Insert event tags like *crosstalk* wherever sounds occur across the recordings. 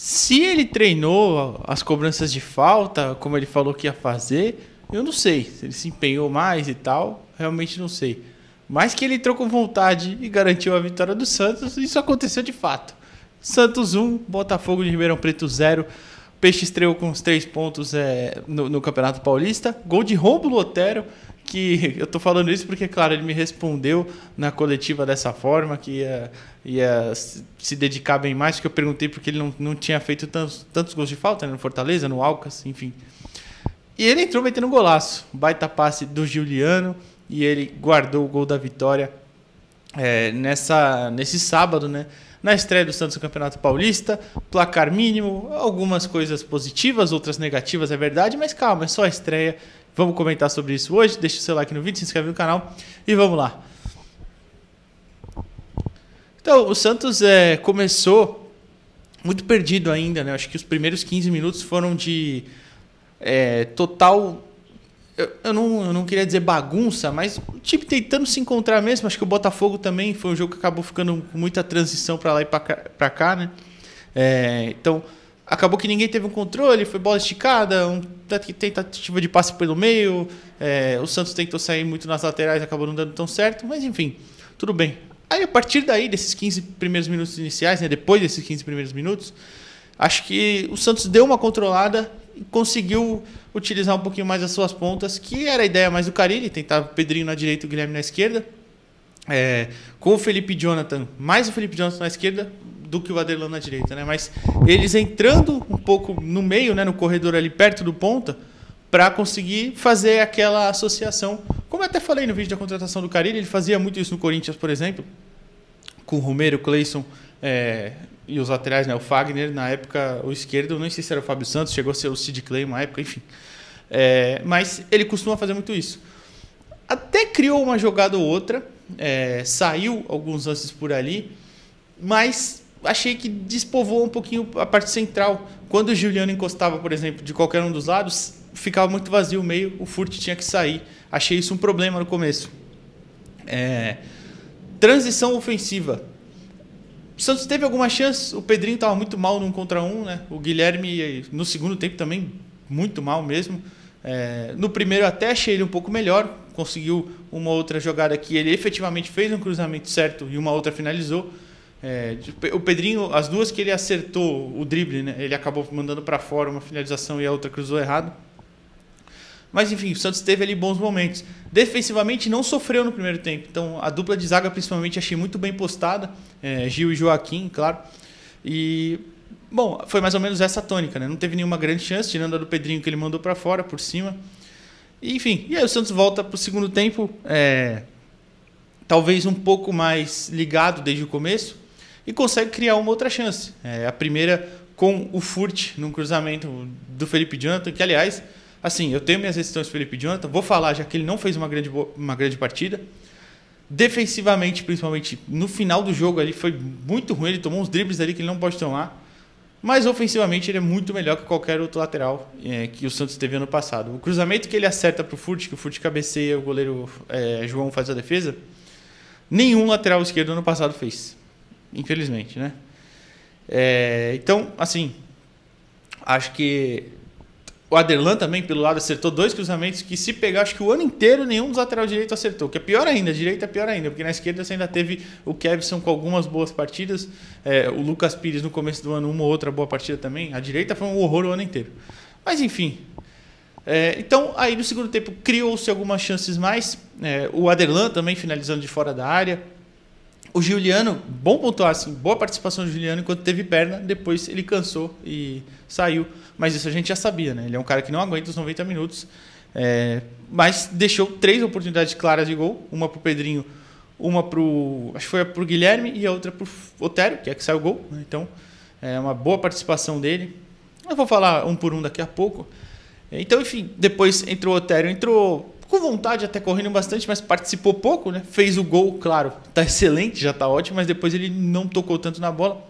Se ele treinou as cobranças de falta, como ele falou que ia fazer, eu não sei. Se ele se empenhou mais e tal, realmente não sei. Mas que ele entrou com vontade e garantiu a vitória do Santos, isso aconteceu de fato. Santos 1, Botafogo de Ribeirão Preto 0. Peixe estreou com os três pontos é, no, no, Campeonato Paulista. Gol de Rômulo Otero, que *laughs* eu tô falando isso porque, claro, ele me respondeu na coletiva dessa forma, que ia, ia se dedicar bem mais, porque eu perguntei porque ele não, não tinha feito tantos, tantos gols de falta né, no Fortaleza, no Alcas, enfim. E ele entrou metendo um golaço. Baita passe do Juliano e ele guardou o gol da vitória é, nessa, nesse sábado, né? Na estreia do Santos no Campeonato Paulista, placar mínimo, algumas coisas positivas, outras negativas, é verdade, mas calma, é só a estreia. Vamos comentar sobre isso hoje. Deixa o seu like no vídeo, se inscreve no canal e vamos lá. Então, o Santos é, começou muito perdido ainda, né? Acho que os primeiros 15 minutos foram de é, total eu, eu, não, eu não queria dizer bagunça, mas o time tentando se encontrar mesmo. Acho que o Botafogo também foi um jogo que acabou ficando com muita transição para lá e para cá, cá, né? É, então, acabou que ninguém teve um controle, foi bola esticada, um, tentativa de passe pelo meio. É, o Santos tentou sair muito nas laterais, acabou não dando tão certo, mas enfim, tudo bem. Aí a partir daí, desses 15 primeiros minutos iniciais, né, depois desses 15 primeiros minutos, acho que o Santos deu uma controlada e conseguiu utilizar um pouquinho mais as suas pontas, que era a ideia mais do Carilli, tentar o Pedrinho na direita e o Guilherme na esquerda. É, com o Felipe Jonathan, mais o Felipe Jonathan na esquerda do que o Adelão na direita, né? Mas eles entrando um pouco no meio, né, no corredor ali perto do ponta, para conseguir fazer aquela associação. Como eu até falei no vídeo da contratação do Carilli, ele fazia muito isso no Corinthians, por exemplo, com o Romero, Clayson é, e os laterais, né? O Fagner, na época, o esquerdo, não sei se era o Fábio Santos, chegou a ser o Sid Clay uma época, enfim. É, mas ele costuma fazer muito isso. Até criou uma jogada ou outra, é, saiu alguns lances por ali, mas achei que despovou um pouquinho a parte central. Quando o Juliano encostava, por exemplo, de qualquer um dos lados, ficava muito vazio o meio, o Furt tinha que sair. Achei isso um problema no começo. É, transição ofensiva o Santos teve alguma chance, o Pedrinho estava muito mal num contra um, né? O Guilherme no segundo tempo também muito mal mesmo. É, no primeiro até achei ele um pouco melhor, conseguiu uma outra jogada que ele efetivamente fez um cruzamento certo e uma outra finalizou. É, o Pedrinho, as duas que ele acertou o drible, né? ele acabou mandando para fora uma finalização e a outra cruzou errado. Mas enfim, o Santos teve ali bons momentos. Defensivamente não sofreu no primeiro tempo. Então a dupla de zaga principalmente achei muito bem postada. É, Gil e Joaquim, claro. E bom, foi mais ou menos essa tônica, né? Não teve nenhuma grande chance, tirando a do Pedrinho que ele mandou para fora, por cima. E, enfim, e aí o Santos volta pro segundo tempo, é, talvez um pouco mais ligado desde o começo, e consegue criar uma outra chance. É, a primeira com o Furt num cruzamento do Felipe Jonathan, que aliás Assim, eu tenho minhas restrições Felipe Jonathan, vou falar, já que ele não fez uma grande, uma grande partida. Defensivamente, principalmente, no final do jogo ali foi muito ruim, ele tomou uns dribles ali que ele não pode tomar. Mas ofensivamente ele é muito melhor que qualquer outro lateral é, que o Santos teve ano passado. O cruzamento que ele acerta para o Furt, que o Furt cabeceia, o goleiro é, João faz a defesa, nenhum lateral esquerdo ano passado fez. Infelizmente, né? É, então, assim, acho que o Aderlan também, pelo lado, acertou dois cruzamentos que, se pegar, acho que o ano inteiro nenhum dos lateral direito acertou. Que é pior ainda, a direita é pior ainda, porque na esquerda você ainda teve o Kevson com algumas boas partidas, é, o Lucas Pires no começo do ano, uma ou outra boa partida também. A direita foi um horror o ano inteiro. Mas enfim. É, então, aí no segundo tempo criou-se algumas chances mais. É, o Aderlan também finalizando de fora da área. O Juliano, bom pontuar, assim, boa participação do Juliano enquanto teve perna, depois ele cansou e saiu. Mas isso a gente já sabia, né? Ele é um cara que não aguenta os 90 minutos. É, mas deixou três oportunidades claras de gol, uma para o Pedrinho, uma para o. Acho que foi para o Guilherme e a outra para o Otério, que é que saiu o gol. Né? Então, é uma boa participação dele. Eu vou falar um por um daqui a pouco. Então, enfim, depois entrou o Otério, entrou com vontade, até correndo bastante, mas participou pouco, né? Fez o gol, claro, tá excelente, já tá ótimo, mas depois ele não tocou tanto na bola.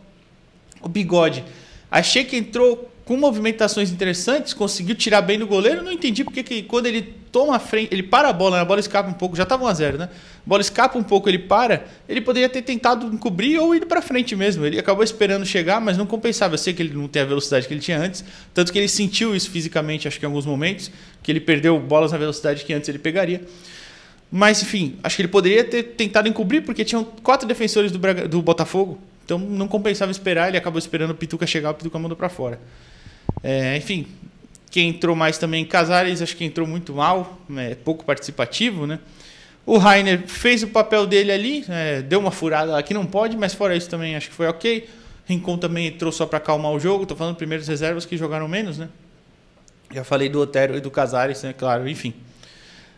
O Bigode Achei que entrou com movimentações interessantes, conseguiu tirar bem do goleiro. Não entendi porque que quando ele toma a frente, ele para a bola, né, a bola escapa um pouco, já estava 1 a 0 né? A bola escapa um pouco, ele para. Ele poderia ter tentado encobrir ou ir para frente mesmo. Ele acabou esperando chegar, mas não compensava. Eu sei que ele não tem a velocidade que ele tinha antes, tanto que ele sentiu isso fisicamente, acho que em alguns momentos, que ele perdeu bolas na velocidade que antes ele pegaria. Mas enfim, acho que ele poderia ter tentado encobrir porque tinham quatro defensores do, Braga, do Botafogo então não compensava esperar, ele acabou esperando o Pituca chegar, o Pituca mandou para fora. É, enfim, quem entrou mais também, Casares, acho que entrou muito mal, é, pouco participativo, né? O Rainer fez o papel dele ali, é, deu uma furada lá que não pode, mas fora isso também acho que foi ok. Rincon também entrou só para acalmar o jogo, tô falando primeiros reservas que jogaram menos, né? Já falei do Otero e do Casares, né? Claro, enfim.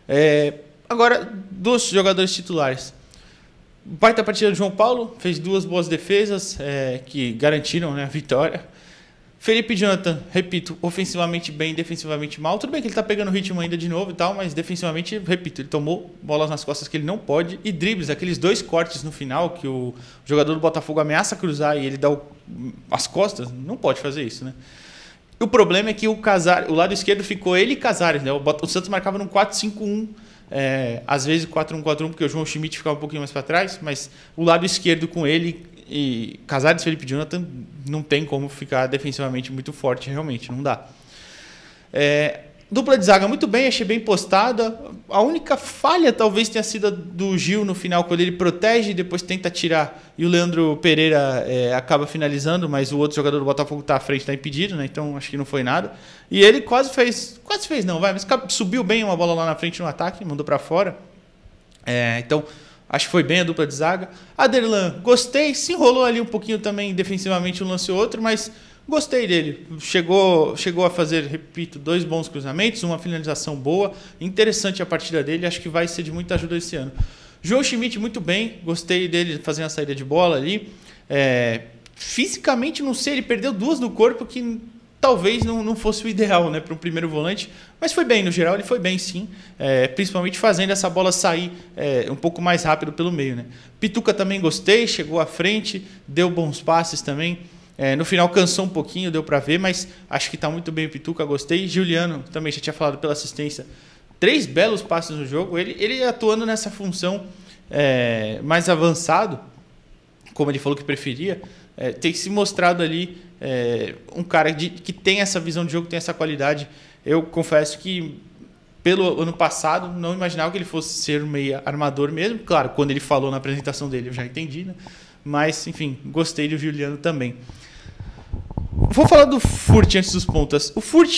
É, agora, dos jogadores titulares. Baita partida do João Paulo, fez duas boas defesas é, que garantiram né, a vitória. Felipe Jonathan, repito, ofensivamente bem, defensivamente mal. Tudo bem que ele tá pegando ritmo ainda de novo e tal, mas defensivamente, repito, ele tomou bolas nas costas que ele não pode. E dribles, aqueles dois cortes no final que o jogador do Botafogo ameaça cruzar e ele dá o, as costas, não pode fazer isso, né? O problema é que o Casar, o lado esquerdo ficou ele e Casares, né? O, o Santos marcava num 4-5-1 é, às vezes 4-1-4-1, porque o João Schmidt ficava um pouquinho mais para trás, mas o lado esquerdo com ele e Casares, Felipe Jonathan não tem como ficar defensivamente muito forte, realmente, não dá. É, Dupla de zaga muito bem, achei bem postada. A única falha talvez tenha sido do Gil no final, quando ele protege e depois tenta tirar. E o Leandro Pereira é, acaba finalizando, mas o outro jogador do Botafogo está à frente, está impedido, né? Então acho que não foi nada. E ele quase fez. Quase fez, não, vai, mas subiu bem uma bola lá na frente no ataque, mandou para fora. É, então, acho que foi bem a dupla de zaga. Aderlan, gostei, se enrolou ali um pouquinho também defensivamente um lance ou outro, mas Gostei dele. Chegou, chegou a fazer, repito, dois bons cruzamentos, uma finalização boa. Interessante a partida dele. Acho que vai ser de muita ajuda esse ano. João Schmidt, muito bem. Gostei dele fazendo a saída de bola ali. É, fisicamente, não sei, ele perdeu duas no corpo que talvez não, não fosse o ideal né, para um primeiro volante, mas foi bem, no geral ele foi bem sim, é, principalmente fazendo essa bola sair é, um pouco mais rápido pelo meio. Né? Pituca também gostei, chegou à frente, deu bons passes também. É, no final cansou um pouquinho, deu para ver, mas acho que está muito bem o Pituca, gostei. Juliano também já tinha falado pela assistência. Três belos passes no jogo. Ele, ele atuando nessa função é, mais avançado, como ele falou que preferia, é, tem se mostrado ali é, um cara de, que tem essa visão de jogo, tem essa qualidade. Eu confesso que pelo ano passado, não imaginava que ele fosse ser um meia armador mesmo. Claro, quando ele falou na apresentação dele, eu já entendi, né? Mas, enfim, gostei do Juliano também vou falar do Furt antes dos pontas. O Furt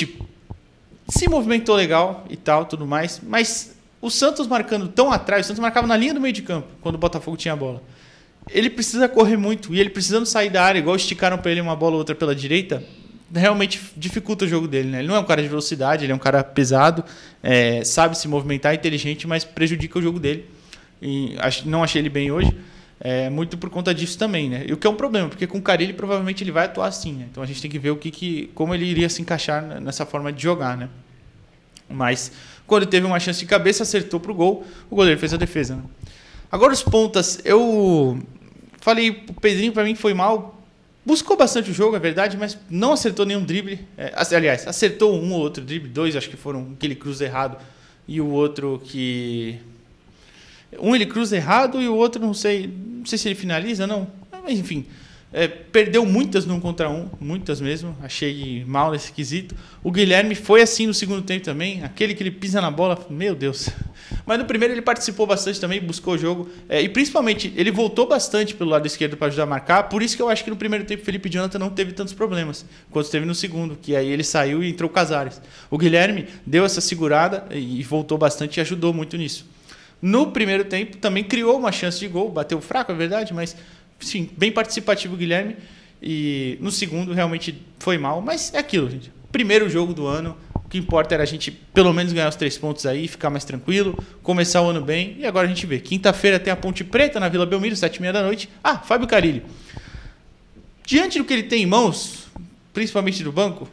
se movimentou legal e tal, tudo mais, mas o Santos marcando tão atrás, o Santos marcava na linha do meio de campo quando o Botafogo tinha a bola. Ele precisa correr muito e ele precisando sair da área, igual esticaram para ele uma bola ou outra pela direita, realmente dificulta o jogo dele, né? Ele não é um cara de velocidade, ele é um cara pesado, é, sabe se movimentar, é inteligente, mas prejudica o jogo dele. E não achei ele bem hoje. É, muito por conta disso também, né? E o que é um problema, porque com o Carilli provavelmente ele vai atuar assim, né? Então a gente tem que ver o que, que como ele iria se encaixar nessa forma de jogar, né? Mas quando teve uma chance de cabeça, acertou pro gol, o goleiro fez a defesa. Né? Agora os pontas, eu falei, o Pedrinho para mim foi mal, buscou bastante o jogo, é verdade, mas não acertou nenhum drible. É, aliás, acertou um ou outro drible, dois acho que foram, aquele cruz errado e o outro que um ele cruza errado e o outro não sei, não sei se ele finaliza, não. Mas enfim, é, perdeu muitas no contra um, muitas mesmo. Achei mal nesse quesito. O Guilherme foi assim no segundo tempo também. Aquele que ele pisa na bola, meu Deus. Mas no primeiro ele participou bastante também, buscou o jogo. É, e principalmente, ele voltou bastante pelo lado esquerdo para ajudar a marcar. Por isso que eu acho que no primeiro tempo Felipe Jonathan não teve tantos problemas quanto teve no segundo, que aí ele saiu e entrou o Casares. O Guilherme deu essa segurada e voltou bastante e ajudou muito nisso. No primeiro tempo também criou uma chance de gol, bateu fraco, é verdade, mas sim, bem participativo o Guilherme. E no segundo realmente foi mal, mas é aquilo, gente. Primeiro jogo do ano, o que importa era a gente pelo menos ganhar os três pontos aí, ficar mais tranquilo, começar o ano bem. E agora a gente vê. Quinta-feira tem a Ponte Preta na Vila Belmiro, sete e meia da noite. Ah, Fábio Carilho. Diante do que ele tem em mãos, principalmente do banco,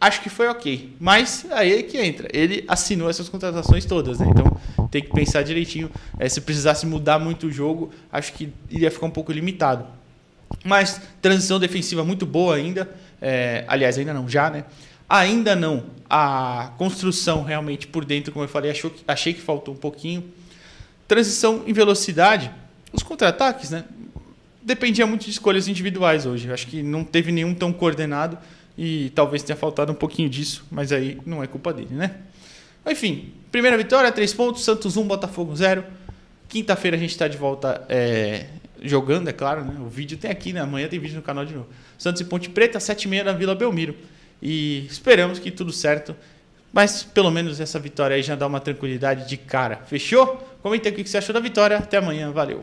acho que foi ok. Mas aí é que entra. Ele assinou essas contratações todas, né? Então tem que pensar direitinho. É, se precisasse mudar muito o jogo, acho que iria ficar um pouco limitado. Mas transição defensiva muito boa ainda. É, aliás, ainda não, já, né? Ainda não. A construção realmente por dentro, como eu falei, achou, achei que faltou um pouquinho. Transição em velocidade. Os contra-ataques, né? Dependia muito de escolhas individuais hoje. Acho que não teve nenhum tão coordenado. E talvez tenha faltado um pouquinho disso, mas aí não é culpa dele, né? Enfim, primeira vitória, três pontos, Santos 1, um, Botafogo 0. Quinta-feira a gente está de volta é, jogando, é claro, né? O vídeo tem aqui, né? Amanhã tem vídeo no canal de novo. Santos e Ponte Preta, 7h30 na Vila Belmiro. E esperamos que tudo certo. Mas pelo menos essa vitória aí já dá uma tranquilidade de cara. Fechou? Comenta aqui o que você achou da vitória. Até amanhã. Valeu.